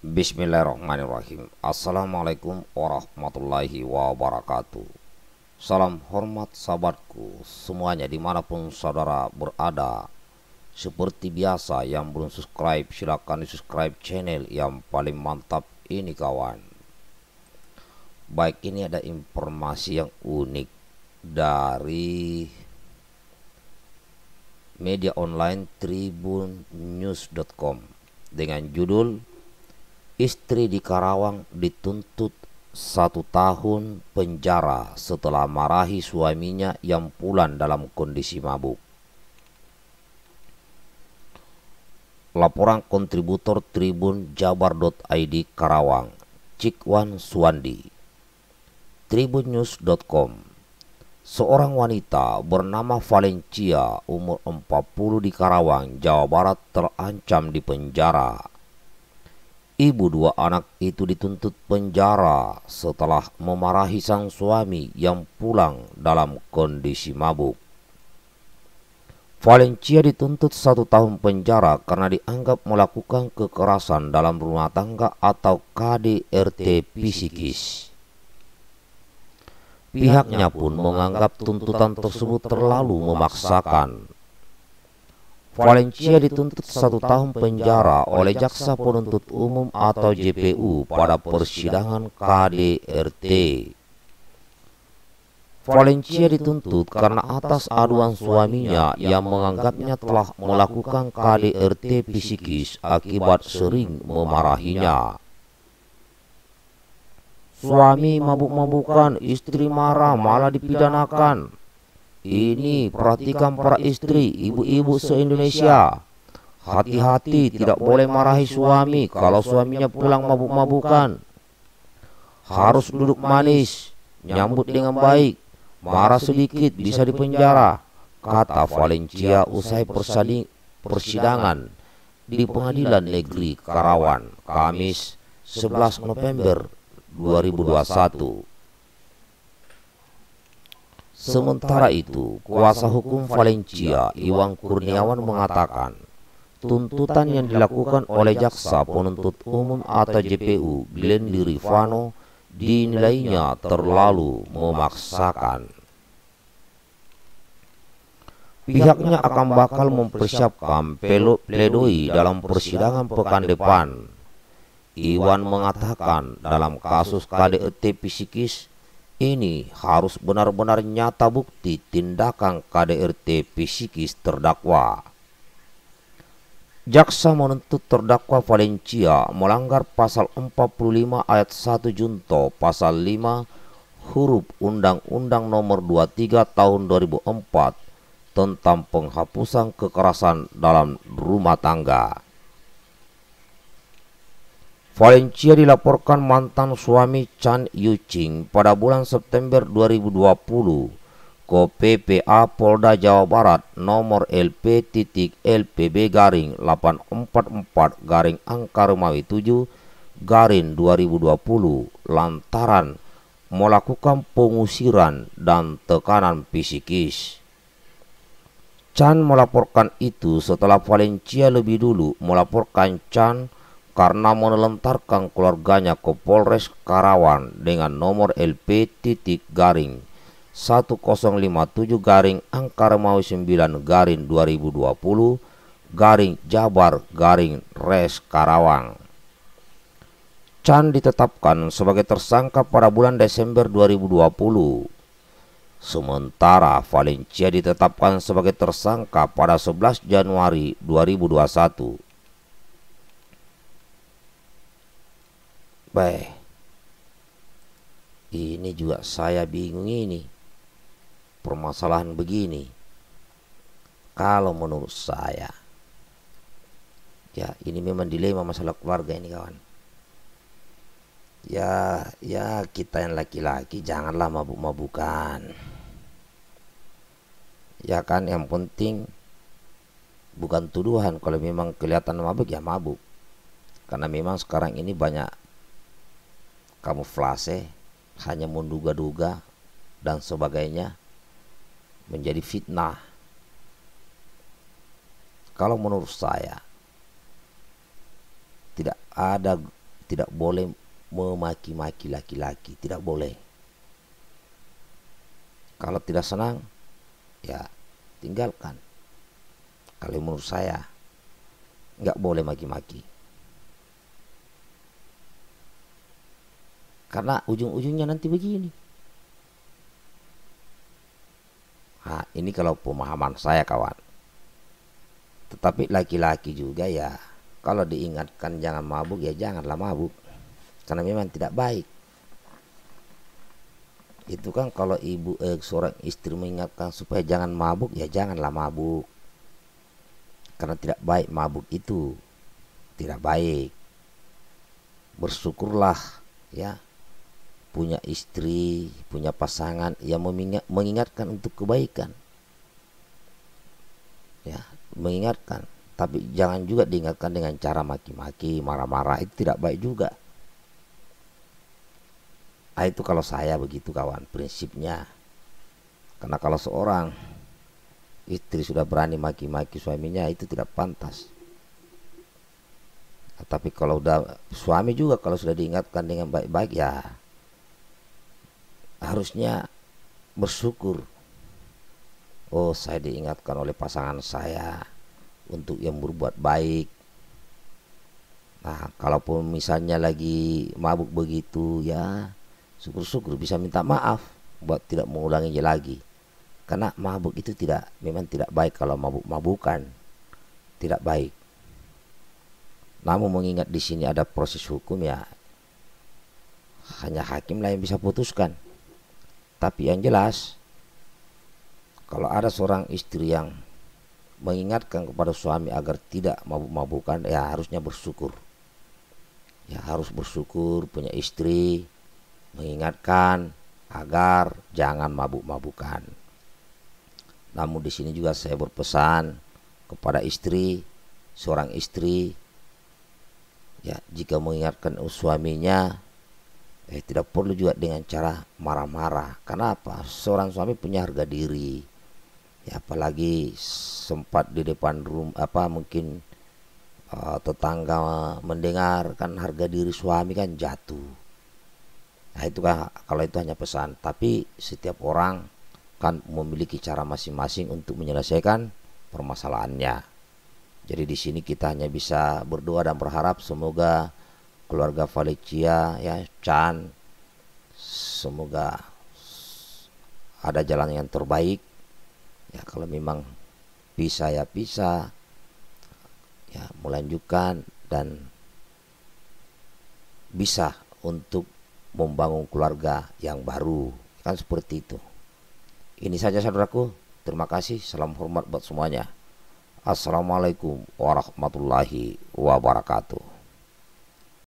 Bismillahirrahmanirrahim Assalamualaikum warahmatullahi wabarakatuh Salam hormat sahabatku semuanya dimanapun saudara berada Seperti biasa yang belum subscribe silahkan di subscribe channel yang paling mantap ini kawan Baik ini ada informasi yang unik dari media online tribunnews.com dengan judul Istri di Karawang dituntut satu tahun penjara setelah marahi suaminya yang pulang dalam kondisi mabuk. Laporan kontributor Tribun Jabar.id Karawang, Cikwan Suwandi. Tribunnews.com Seorang wanita bernama Valencia umur 40 di Karawang, Jawa Barat terancam di penjara Ibu dua anak itu dituntut penjara setelah memarahi sang suami yang pulang dalam kondisi mabuk. Valencia dituntut satu tahun penjara karena dianggap melakukan kekerasan dalam rumah tangga atau KDRT psikis. Pihaknya pun menganggap tuntutan tersebut terlalu memaksakan Valencia dituntut satu tahun penjara oleh Jaksa Penuntut Umum atau JPU pada persidangan KDRT. Valencia dituntut karena atas aduan suaminya yang menganggapnya telah melakukan KDRT psikis akibat sering memarahinya. Suami mabuk-mabukan, istri marah malah dipidanakan. Ini perhatikan para istri, ibu-ibu se-Indonesia. Hati-hati tidak boleh marahi suami kalau suaminya pulang mabuk-mabukan. Harus duduk manis, nyambut dengan baik. Marah sedikit bisa dipenjara, kata Valencia usai persidangan di Pengadilan Negeri Karawan, Kamis 11 November 2021. Sementara itu, kuasa hukum Valencia, Iwan Kurniawan mengatakan, tuntutan yang dilakukan oleh jaksa penuntut umum atau JPU Glenn Rivano dinilainya terlalu memaksakan. Pihaknya akan bakal mempersiapkan pledoi dalam persidangan pekan depan. Iwan mengatakan dalam kasus KDET psikis ini harus benar-benar nyata bukti tindakan KDRT psikis terdakwa. Jaksa menuntut terdakwa Valencia melanggar pasal 45 ayat 1 junto pasal 5 huruf Undang-Undang Nomor 23 tahun 2004 tentang penghapusan kekerasan dalam rumah tangga. Valencia dilaporkan mantan suami Chan Yuching pada bulan September 2020 ke PPA Polda Jawa Barat nomor LP titik LPB garing 844 garing angka Romawi 7 garing 2020 lantaran melakukan pengusiran dan tekanan psikis. Chan melaporkan itu setelah Valencia lebih dulu melaporkan Chan karena menelantarkan keluarganya ke Polres Karawang dengan nomor LP titik garing 1057 garing angka Romawi 9 garing 2020 garing Jabar garing Res Karawang. Chan ditetapkan sebagai tersangka pada bulan Desember 2020. Sementara Valencia ditetapkan sebagai tersangka pada 11 Januari 2021. Baik. Ini juga saya bingung ini. Permasalahan begini. Kalau menurut saya. Ya, ini memang dilema masalah keluarga ini kawan. Ya, ya kita yang laki-laki janganlah mabuk-mabukan. Ya kan yang penting bukan tuduhan kalau memang kelihatan mabuk ya mabuk. Karena memang sekarang ini banyak kamuflase, hanya menduga-duga, dan sebagainya menjadi fitnah. Kalau menurut saya, tidak ada, tidak boleh memaki-maki laki-laki, tidak boleh. Kalau tidak senang, ya tinggalkan. Kalau menurut saya, nggak boleh maki-maki. Karena ujung-ujungnya nanti begini. Nah, ini kalau pemahaman saya kawan. Tetapi laki-laki juga ya, kalau diingatkan jangan mabuk ya janganlah mabuk. Karena memang tidak baik. Itu kan kalau ibu eh, seorang istri mengingatkan supaya jangan mabuk ya janganlah mabuk. Karena tidak baik mabuk itu. Tidak baik bersyukurlah ya punya istri, punya pasangan yang mengingatkan untuk kebaikan. Ya, mengingatkan, tapi jangan juga diingatkan dengan cara maki-maki, marah-marah itu tidak baik juga. Nah, itu kalau saya begitu kawan prinsipnya. Karena kalau seorang istri sudah berani maki-maki suaminya itu tidak pantas. Nah, tapi kalau udah suami juga kalau sudah diingatkan dengan baik-baik ya harusnya bersyukur. Oh, saya diingatkan oleh pasangan saya untuk yang berbuat baik. Nah, kalaupun misalnya lagi mabuk begitu ya, syukur-syukur bisa minta maaf buat tidak mengulangi lagi. Karena mabuk itu tidak memang tidak baik kalau mabuk-mabukan. Tidak baik. Namun mengingat di sini ada proses hukum ya, hanya hakimlah yang bisa putuskan. Tapi yang jelas, kalau ada seorang istri yang mengingatkan kepada suami agar tidak mabuk-mabukan, ya harusnya bersyukur. Ya harus bersyukur punya istri mengingatkan agar jangan mabuk-mabukan. Namun di sini juga saya berpesan kepada istri, seorang istri ya jika mengingatkan suaminya eh, tidak perlu juga dengan cara marah-marah. Karena apa? Seorang suami punya harga diri. Ya, apalagi sempat di depan room apa mungkin uh, tetangga mendengar kan harga diri suami kan jatuh. Nah itu kan kalau itu hanya pesan. Tapi setiap orang kan memiliki cara masing-masing untuk menyelesaikan permasalahannya. Jadi di sini kita hanya bisa berdoa dan berharap semoga keluarga Valencia ya Chan semoga ada jalan yang terbaik ya kalau memang bisa ya bisa ya melanjutkan dan bisa untuk membangun keluarga yang baru kan seperti itu ini saja saudaraku terima kasih salam hormat buat semuanya Assalamualaikum warahmatullahi wabarakatuh